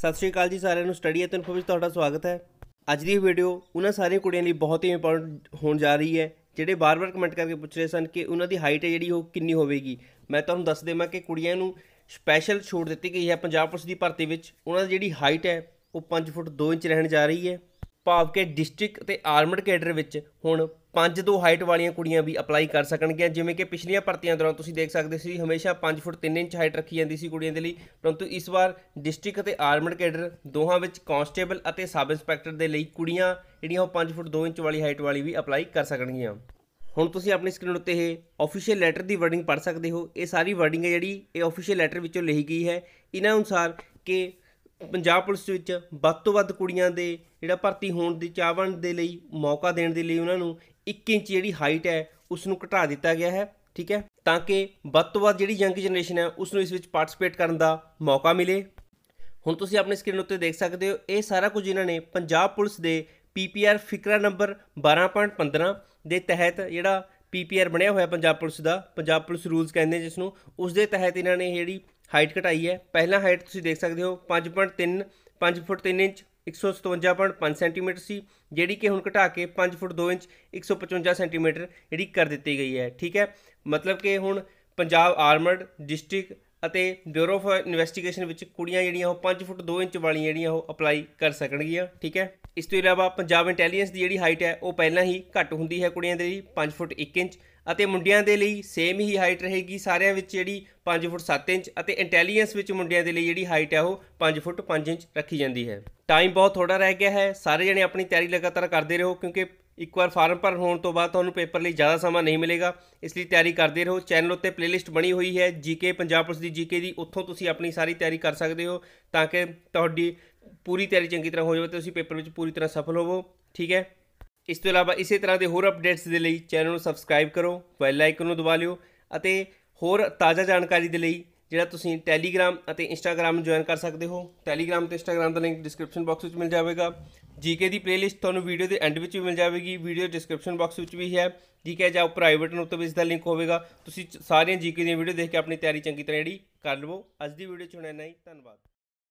ਸਤਿ ਸ਼੍ਰੀ ਅਕਾਲ ਜੀ ਸਾਰਿਆਂ ਨੂੰ ਸਟੱਡੀ ਅਤੇ ਇਨਫੋ ਵਿੱਚ ਤੁਹਾਡਾ ਸਵਾਗਤ ਹੈ ਅੱਜ ਦੀ ਵੀਡੀਓ ਉਹਨਾਂ ਸਾਰੀਆਂ ਕੁੜੀਆਂ ਲਈ ਬਹੁਤ ਹੀ ਇੰਪੋਰਟੈਂਟ ਹੋਣ ਜਾ ਰਹੀ ਹੈ ਜਿਹੜੇ ਬਾਰ-ਬਾਰ ਕਮੈਂਟ ਕਰਕੇ ਪੁੱਛ ਰਹੇ ਸਨ ਕਿ ਉਹਨਾਂ ਦੀ ਹਾਈਟ ਹੈ ਜਿਹੜੀ ਉਹ ਕਿੰਨੀ ਹੋਵੇਗੀ ਮੈਂ ਤੁਹਾਨੂੰ ਦੱਸ ਦੇਵਾਂ ਕਿ ਕੁੜੀਆਂ ਨੂੰ ਸਪੈਸ਼ਲ ਛੋਟ ਦਿੱਤੀ ਗਈ ਹੈ ਪੰਜਾਬ ਪੁਲਿਸ ਦੀ ਭਰਤੀ ਵਿੱਚ ਉਹਨਾਂ ਦੀ ਜਿਹੜੀ ਹਾਈਟ ਹੈ ਉਹ 5 ਫੁੱਟ 2 ਇੰਚ ਰਹਿਣ ਜਾ ਰਹੀ ਹੈ ਭਾਵ ਕਿ ਡਿਸਟ੍ਰਿਕਟ ਤੇ ਆਰਮਡ ਕੈਡਰ ਵਿੱਚ ਹੁਣ 5 ਤੋਂ ਹਾਈਟ ਵਾਲੀਆਂ ਕੁੜੀਆਂ ਵੀ ਅਪਲਾਈ ਕਰ ਸਕਣਗੀਆਂ ਜਿਵੇਂ ਕਿ ਪਿਛਲੀਆਂ ਭਰਤੀਆਂ ਦੌਰਾਨ ਤੁਸੀਂ ਦੇਖ ਸਕਦੇ ਸੀ ਹਮੇਸ਼ਾ 5 ਫੁੱਟ 3 ਇੰਚ ਹਾਈਟ ਰੱਖੀ ਜਾਂਦੀ ਸੀ ਕੁੜੀਆਂ ਦੇ ਲਈ ਪਰੰਤੂ ਇਸ ਵਾਰ ਡਿਸਟ੍ਰਿਕਟ ਅਤੇ ਆਰਮਡ ਕੈਡਰ ਦੋਹਾਂ ਵਿੱਚ ਕਾਂਸਟੇਬਲ ਅਤੇ ਸਬ ਇੰਸਪੈਕਟਰ ਦੇ ਲਈ ਕੁੜੀਆਂ ਜਿਹੜੀਆਂ ਉਹ 5 ਫੁੱਟ 2 ਇੰਚ ਵਾਲੀ ਹਾਈਟ ਵਾਲੀ ਵੀ ਅਪਲਾਈ ਕਰ ਸਕਣਗੀਆਂ ਹੁਣ ਤੁਸੀਂ ਆਪਣੀ ਸਕਰੀਨ ਉੱਤੇ ਇਹ ਅਫੀਸ਼ੀਅਲ ਲੈਟਰ ਦੀ ਵਰਡਿੰਗ ਪੜ੍ਹ ਸਕਦੇ ਹੋ ਇਹ ਸਾਰੀ ਵਰਡਿੰਗ ਹੈ ਜਿਹੜੀ ਇਹ ਅਫੀਸ਼ੀਅਲ ਲੈਟਰ ਵਿੱਚੋਂ ਲਈ ਗਈ ਹੈ ਇਹਨਾਂ ਅਨੁਸਾਰ ਕਿ ਪੰਜਾਬ ਪੁਲਿਸ ਵਿੱਚ ਵੱਧ ਤੋਂ ਵੱਧ ਕੁੜੀਆਂ ਦੇ ਜਿਹੜਾ ਭਰਤੀ ਹੋਣ ਦੀ ਚਾਹਵਣ ਦੇ ਲਈ ਮੌਕਾ ਦੇਣ ਦੇ ਲਈ ਉਹਨਾਂ ਨੂੰ 1 ਇੰਚ ਜਿਹੜੀ ਹਾਈਟ ਹੈ ਉਸ ਨੂੰ ਘਟਾ ਦਿੱਤਾ ਗਿਆ ਹੈ ਠੀਕ ਹੈ ਤਾਂ ਕਿ ਵੱਧ ਤੋਂ ਵੱਧ ਜਿਹੜੀ ਯੰਗ ਜਨਰੇਸ਼ਨ ਹੈ ਉਸ ਨੂੰ ਇਸ ਵਿੱਚ ਪਾਰਟਿਸਿਪੇਟ ਕਰਨ ਦਾ ਮੌਕਾ ਮਿਲੇ ਹੁਣ ਤੁਸੀਂ ਆਪਣੀ ਸਕਰੀਨ ਉੱਤੇ ਦੇਖ ਸਕਦੇ ਹੋ ਇਹ ਸਾਰਾ ਕੁਝ ਇਹਨਾਂ ਨੇ ਪੰਜਾਬ ਪੁਲਿਸ ਦੇ ਪੀਪੀਆਰ ਫਿਕਰਾ ਨੰਬਰ 12.15 ਦੇ ਤਹਿਤ ਜਿਹੜਾ ਪੀਪੀਆਰ ਬਣਿਆ ਹੋਇਆ ਪੰਜਾਬ ਪੁਲਿਸ ਦਾ ਪੰਜਾਬ ਪੁਲਿਸ ਰੂਲਸ ਕਹਿੰਦੇ ਜਿਸ ਨੂੰ ਉਸ ਦੇ ਤਹਿਤ ਇਹਨਾਂ ਨੇ ਜਿਹੜੀ ਹਾਈਟ ਘਟਾਈ ਹੈ ਪਹਿਲਾ ਹਾਈਟ ਤੁਸੀਂ ਦੇਖ ਸਕਦੇ ਹੋ 5.3 5 ਫੁੱਟ 3 ਇੰਚ 157.5 ਸੈਂਟੀਮੀਟਰ ਸੀ ਜਿਹੜੀ ਕਿ ਹੁਣ ਘਟਾ ਕੇ 5 ਫੁੱਟ 2 ਇੰਚ 155 ਸੈਂਟੀਮੀਟਰ ਜਿਹੜੀ ਕਰ ਦਿੱਤੀ ਗਈ ਹੈ ਠੀਕ ਹੈ ਮਤਲਬ ਕਿ ਹੁਣ ਪੰਜਾਬ ਆਰਮਡ ਡਿਸਟ੍ਰਿਕਟ ਅਤੇ ਬਿਊਰੋ ਆਫ ਇਨਵੈਸਟੀਗੇਸ਼ਨ ਵਿੱਚ ਕੁੜੀਆਂ ਜਿਹੜੀਆਂ ਉਹ 5 ਫੁੱਟ 2 ਇੰਚ ਵਾਲੀਆਂ ਜਿਹੜੀਆਂ ਉਹ ਅਪਲਾਈ ਕਰ ਸਕਣਗੀਆਂ ਠੀਕ ਹੈ ਇਸ ਤੋਂ ਇਲਾਵਾ ਪੰਜਾਬ ਇੰਟੈਲੀਜੈਂਸ ਦੀ ਜਿਹੜੀ ਹਾਈਟ ਹੈ ਉਹ ਪਹਿਲਾਂ ਹੀ ਘੱਟ ਹੁੰਦੀ ਹੈ ਕੁੜੀਆਂ ਦੇ ਲਈ 5 ਫੁੱਟ 1 ਇੰਚ ਅਤੇ ਮੁੰਡਿਆਂ ਦੇ ਲਈ ਸੇਮ ਹੀ ਹਾਈਟ ਰਹੇਗੀ ਸਾਰਿਆਂ ਵਿੱਚ ਜਿਹੜੀ 5 ਫੁੱਟ 7 ਇੰਚ ਅਤੇ ਇੰਟੈਲੀਜੈਂਸ ਵਿੱਚ ਮੁੰਡਿਆਂ ਦੇ ਲਈ ਜਿਹੜੀ ਹਾਈਟ ਹੈ ਉਹ 5 ਫੁੱਟ 5 ਇੰਚ ਰੱਖੀ ਜਾਂਦੀ ਹੈ ਟਾਈਮ ਬਹੁਤ ਥੋੜਾ ਰਹਿ ਗਿਆ ਹੈ ਸਾਰੇ ਜਣੇ ਆਪਣੀ ਤਿਆਰੀ ਲਗਾਤਾਰ ਕਰਦੇ ਰਹੋ ਕਿਉਂਕਿ ਇੱਕ ਵਾਰ ਫਾਰਮ ਭਰਨ ਹੋਣ ਤੋਂ ਬਾਅਦ ਤੁਹਾਨੂੰ ਪੇਪਰ ਲਈ ਜ਼ਿਆਦਾ ਸਮਾਂ ਨਹੀਂ ਮਿਲੇਗਾ ਇਸ ਲਈ ਤਿਆਰੀ ਕਰਦੇ ਰਹੋ ਚੈਨਲ ਉੱਤੇ ਪਲੇਲਿਸਟ ਬਣੀ ਹੋਈ ਹੈ ਜੀਕੇ ਪੰਜਾਬ ਪੁਲਿਸ ਦੀ ਜੀਕੇ ਦੀ ਉੱਥੋਂ ਤੁਸੀਂ ਆਪਣੀ ਸਾਰੀ ਤਿਆਰੀ ਕਰ ਸਕਦੇ ਹੋ ਤਾਂ ਕਿ ਤੁਹਾਡੀ ਪੂਰੀ ਤਿਆਰੀ ਚੰਗੀ ਤਰ੍ਹਾਂ ਹੋ ਜਾਵੇ ਤੇ ਤੁਸੀਂ ਪੇਪਰ ਵਿੱਚ ਪੂਰੀ ਤਰ੍ਹਾਂ ਸਫਲ ਹੋਵੋ ਠੀਕ ਹੈ ਇਸ ਤੋਂ ਇਲਾਵਾ ਇਸੇ ਤਰ੍ਹਾਂ ਦੇ ਹੋਰ ਅਪਡੇਟਸ ਦੇ ਲਈ ਚੈਨਲ ਨੂੰ ਸਬਸਕ੍ਰਾਈਬ ਕਰੋ ਬੈਲ ਆਈਕਨ ਨੂੰ ਦਬਾ ਲਿਓ ਅਤੇ ਹੋਰ ਤਾਜ਼ਾ ਜਾਣਕਾਰੀ ਦੇ ਲਈ ਜਿਹੜਾ ਤੁਸੀਂ ਟੈਲੀਗ੍ਰam ਅਤੇ ਇੰਸਟਾਗ੍ਰam ਜੁਆਇਨ ਕਰ ਸਕਦੇ ਹੋ ਟੈਲੀਗ੍ਰam ਤੇ ਇੰਸਟਾਗ੍ਰam ਦਾ ਲਿੰਕ ਡਿਸਕ੍ਰਿਪਸ਼ਨ ਬਾਕਸ ਵਿੱਚ ਮਿਲ ਜਾਵੇਗਾ ਜੀਕੇ ਦੀ ਪਲੇਲਿਸਟ ਤੁਹਾਨੂੰ ਵੀਡੀਓ ਦੇ ਐਂਡ ਵਿੱਚ ਵੀ ਮਿਲ ਜਾਵੇਗੀ ਵੀਡੀਓ ਡਿਸਕ੍ਰਿਪਸ਼ਨ ਬਾਕਸ ਵਿੱਚ ਵੀ ਹੈ ਜੀਕੇ ਜਾਂ ਪ੍ਰਾਈਵੇਟ ਨੂੰ ਤੋਂ ਵੀ ਇਸ ਦਾ ਲਿੰਕ ਹੋਵੇਗਾ ਤੁਸੀਂ ਸਾਰੀਆਂ ਜੀਕੇ ਦੀਆਂ ਵੀਡੀਓ ਦੇਖ ਕੇ ਆਪਣੀ ਤਿਆਰੀ ਚੰਗੀ ਤਰ੍ਹਾਂ ਜਿਹੜੀ ਕਰ ਲਵੋ ਅੱਜ ਦੀ ਵੀਡੀਓ ਚ ਹੁਣ ਇੰਨਾ ਹੀ ਧੰਨਵਾਦ